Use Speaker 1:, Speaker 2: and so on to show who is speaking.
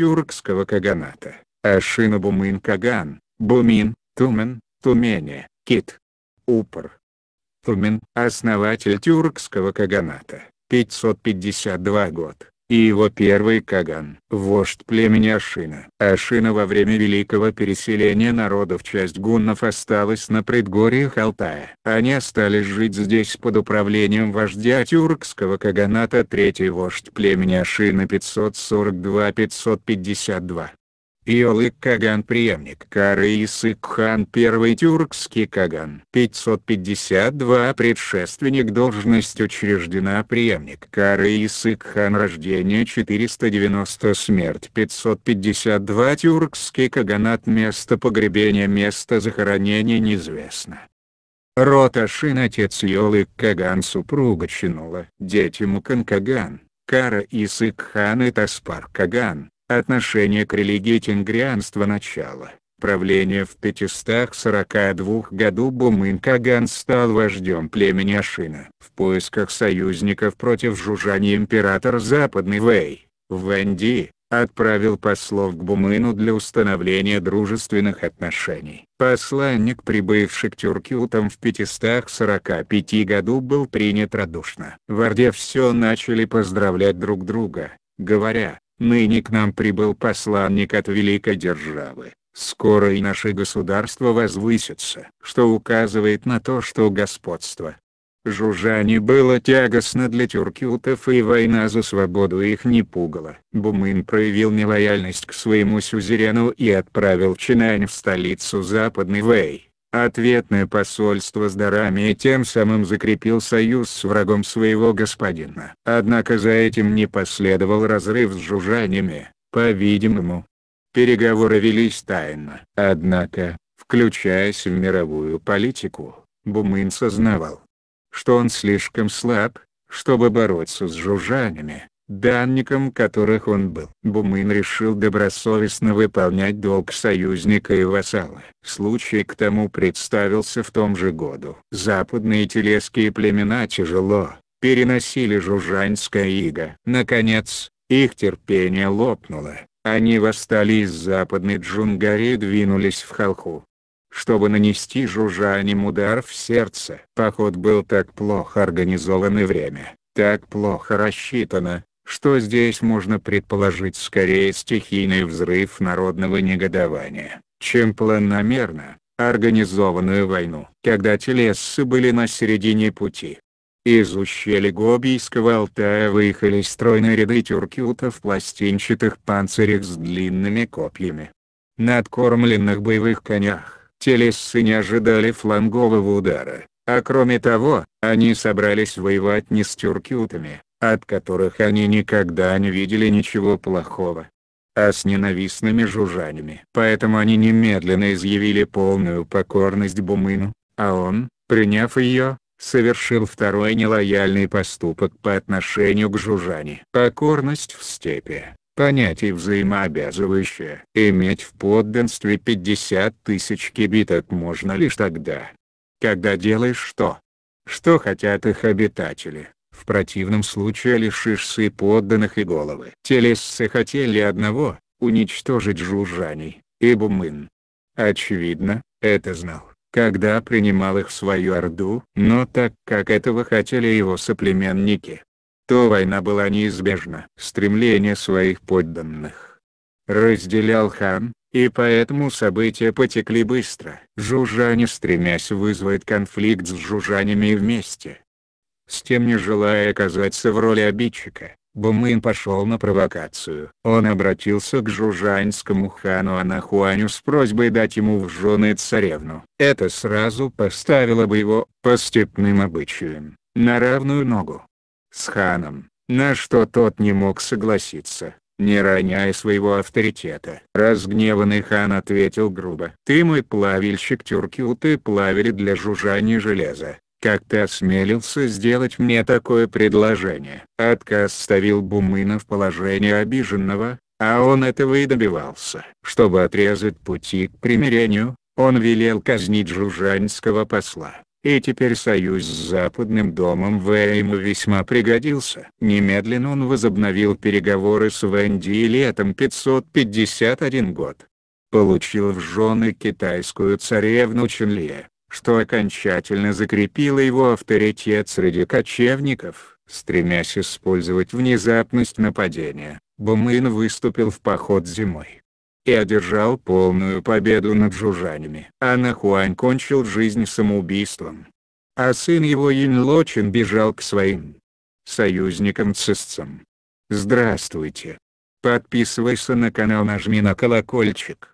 Speaker 1: тюркского каганата, Ашина Бумын Каган, Бумин, Тумен, Тумене, Кит. Упор. Тумен, основатель тюркского каганата, 552 год и его первый Каган. Вождь племени Ашина. Ашина во время великого переселения народов часть гуннов осталась на предгорьях Алтая. Они остались жить здесь под управлением вождя тюркского Каганата третий вождь племени Ашина 542-552. Иолык Каган преемник Кары Исык хан первый тюркский Каган. 552 предшественник должность учреждена преемник Кары Исык хан рождение 490 смерть 552 тюркский Каганат место погребения место захоронения неизвестно. Род Ашин отец Йолык Каган супруга Чинула, дети Мукан Каган, Кара Исык хан и Таспар Каган, Отношение к религии тенгрианства начала. Правление в 542 году Бумын Каган стал вождем племени Ашина. В поисках союзников против Жужани император Западный Вэй, Вэнди, отправил послов к Бумыну для установления дружественных отношений. Посланник, прибывший к Тюркютам в 545 году был принят радушно. В Орде все начали поздравлять друг друга, говоря, Ныне к нам прибыл посланник от великой державы. Скоро и наше государство возвысится, что указывает на то, что господство. Жужжане было тягостно для тюркютов и война за свободу их не пугала. Бумын проявил нелояльность к своему сюзерену и отправил Чинань в столицу Западный Вэй. Ответное посольство с дарами и тем самым закрепил союз с врагом своего господина. Однако за этим не последовал разрыв с жужжаниями, по-видимому. Переговоры велись тайно. Однако, включаясь в мировую политику, Бумын сознавал, что он слишком слаб, чтобы бороться с жужжанями, данником которых он был. Бумын решил добросовестно выполнять долг союзника и вассала. Случай к тому представился в том же году. Западные телесские племена тяжело переносили жужжанское иго. Наконец, их терпение лопнуло. Они восстали из западной Джунгари и двинулись в Халху чтобы нанести жужжаним удар в сердце. Поход был так плохо организован и время, так плохо рассчитано, что здесь можно предположить скорее стихийный взрыв народного негодования, чем планомерно, организованную войну. Когда телессы были на середине пути, из ущелья Гобийского Алтая выехали стройные ряды тюркюта в пластинчатых панцирях с длинными копьями. На откормленных боевых конях, телессы не ожидали флангового удара, а кроме того, они собрались воевать не с тюркютами, от которых они никогда не видели ничего плохого. А с ненавистными жужжаниями. Поэтому они немедленно изъявили полную покорность Бумыну, а он, приняв ее, совершил второй нелояльный поступок по отношению к жужжане. Покорность в степи – понятие взаимообязывающее. Иметь в подданстве 50 тысяч кибиток можно лишь тогда, когда делаешь что? Что хотят их обитатели. В противном случае лишишься и подданных и головы. Телесцы хотели одного — уничтожить жужжаний, и Бумын. Очевидно, это знал, когда принимал их в свою орду. Но так как этого хотели его соплеменники, то война была неизбежна. Стремление своих подданных разделял хан, и поэтому события потекли быстро. Жужане стремясь вызвать конфликт с и вместе, с тем не желая оказаться в роли обидчика. Бумын пошел на провокацию. Он обратился к жужанскому хану Анахуаню с просьбой дать ему в жены царевну. Это сразу поставило бы его, по степным обычаям, на равную ногу с ханом, на что тот не мог согласиться, не роняя своего авторитета. Разгневанный хан ответил грубо. «Ты мой плавильщик Тюркил, ты плавили для жужжания железа. Как ты осмелился сделать мне такое предложение? Отказ ставил Бумына в положение обиженного, а он этого и добивался. Чтобы отрезать пути к примирению, он велел казнить жужанского посла. И теперь союз с Западным домом В ему весьма пригодился. Немедленно он возобновил переговоры с Венди летом 551 год. Получил в жены китайскую царевну Чунлие, что окончательно закрепило его авторитет среди кочевников. Стремясь использовать внезапность нападения, Бумын выступил в поход зимой и одержал полную победу над жужанями. Анахуань кончил жизнь самоубийством. А сын его Янлочин бежал к своим союзникам-цисцам. Здравствуйте. Подписывайся на канал нажми на колокольчик.